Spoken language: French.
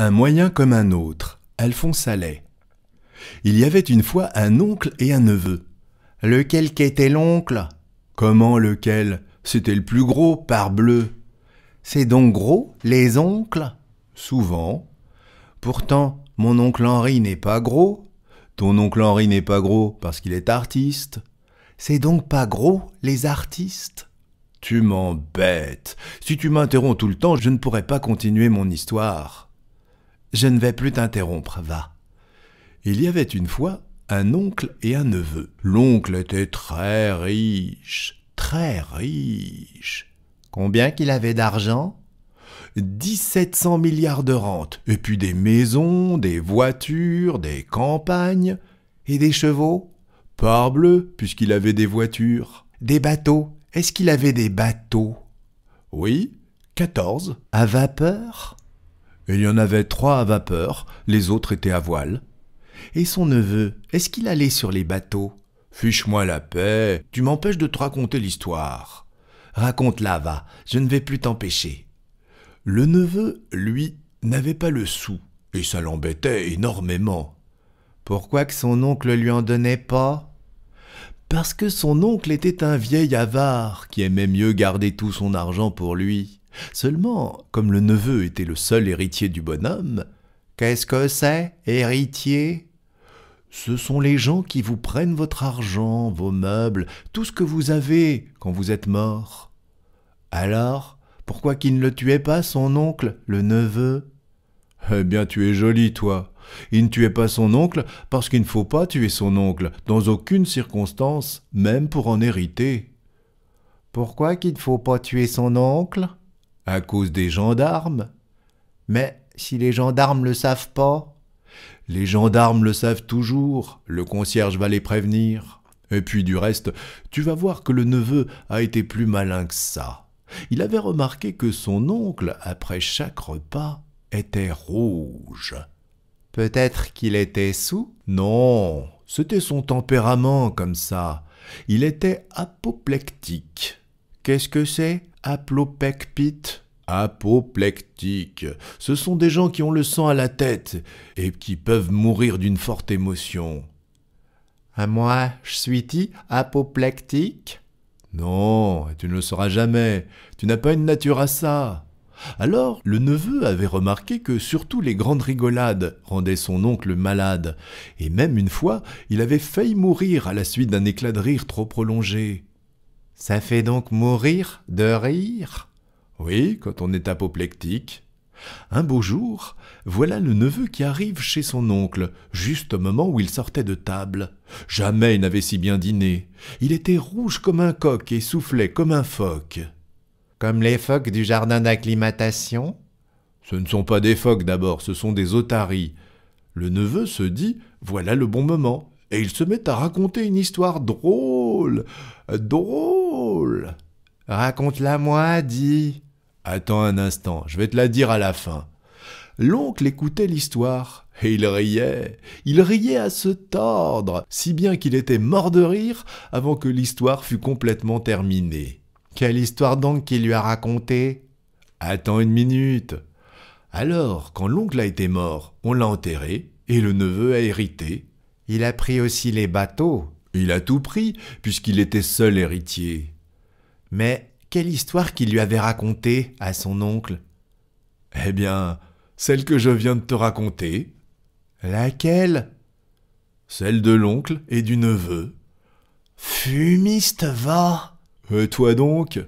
Un moyen comme un autre, Alphonse Allais. Il y avait une fois un oncle et un neveu. Lequel qu'était l'oncle Comment lequel C'était le plus gros, parbleu. C'est donc gros, les oncles Souvent. Pourtant, mon oncle Henri n'est pas gros. Ton oncle Henri n'est pas gros parce qu'il est artiste. C'est donc pas gros, les artistes Tu m'embêtes. Si tu m'interromps tout le temps, je ne pourrai pas continuer mon histoire. Je ne vais plus t'interrompre, va. Il y avait une fois un oncle et un neveu. L'oncle était très riche, très riche. Combien qu'il avait d'argent 1700 milliards de rentes, et puis des maisons, des voitures, des campagnes, et des chevaux Parbleu, puisqu'il avait des voitures. Des bateaux Est-ce qu'il avait des bateaux Oui, 14. À vapeur il y en avait trois à vapeur, les autres étaient à voile. Et son neveu, est-ce qu'il allait sur les bateaux Fiche-moi la paix, tu m'empêches de te raconter l'histoire. Raconte-la, va, je ne vais plus t'empêcher. Le neveu, lui, n'avait pas le sou, et ça l'embêtait énormément. Pourquoi que son oncle lui en donnait pas Parce que son oncle était un vieil avare qui aimait mieux garder tout son argent pour lui. Seulement, comme le neveu était le seul héritier du bonhomme, Qu'est-ce que c'est, héritier Ce sont les gens qui vous prennent votre argent, vos meubles, tout ce que vous avez quand vous êtes mort. Alors, pourquoi qu'il ne le tuait pas, son oncle, le neveu Eh bien, tu es joli, toi. Il ne tuait pas son oncle parce qu'il ne faut pas tuer son oncle, dans aucune circonstance, même pour en hériter. Pourquoi qu'il ne faut pas tuer son oncle à cause des gendarmes Mais si les gendarmes le savent pas Les gendarmes le savent toujours, le concierge va les prévenir. Et puis du reste, tu vas voir que le neveu a été plus malin que ça. Il avait remarqué que son oncle, après chaque repas, était rouge. Peut-être qu'il était sous Non, c'était son tempérament comme ça. Il était apoplectique. Qu'est-ce que c'est, aplopecpite — Apoplectique Ce sont des gens qui ont le sang à la tête et qui peuvent mourir d'une forte émotion. À moi, je suis y apoplectique Non, tu ne le seras jamais. Tu n'as pas une nature à ça. Alors, le neveu avait remarqué que surtout les grandes rigolades rendaient son oncle malade, et même une fois, il avait failli mourir à la suite d'un éclat de rire trop prolongé. Ça fait donc mourir de rire oui, quand on est apoplectique. Un beau jour, voilà le neveu qui arrive chez son oncle, juste au moment où il sortait de table. Jamais il n'avait si bien dîné. Il était rouge comme un coq et soufflait comme un phoque. Comme les phoques du jardin d'acclimatation Ce ne sont pas des phoques d'abord, ce sont des otaries. Le neveu se dit Voilà le bon moment, et il se met à raconter une histoire drôle. Drôle Raconte-la-moi, dit Attends un instant, je vais te la dire à la fin. L'oncle écoutait l'histoire, et il riait, il riait à se tordre, si bien qu'il était mort de rire avant que l'histoire fût complètement terminée. Quelle histoire donc qu'il lui a racontée Attends une minute. Alors, quand l'oncle a été mort, on l'a enterré, et le neveu a hérité. Il a pris aussi les bateaux. Il a tout pris, puisqu'il était seul héritier. Mais quelle histoire qu'il lui avait racontée à son oncle Eh bien, celle que je viens de te raconter. Laquelle Celle de l'oncle et du neveu. Fumiste va. Et euh, toi donc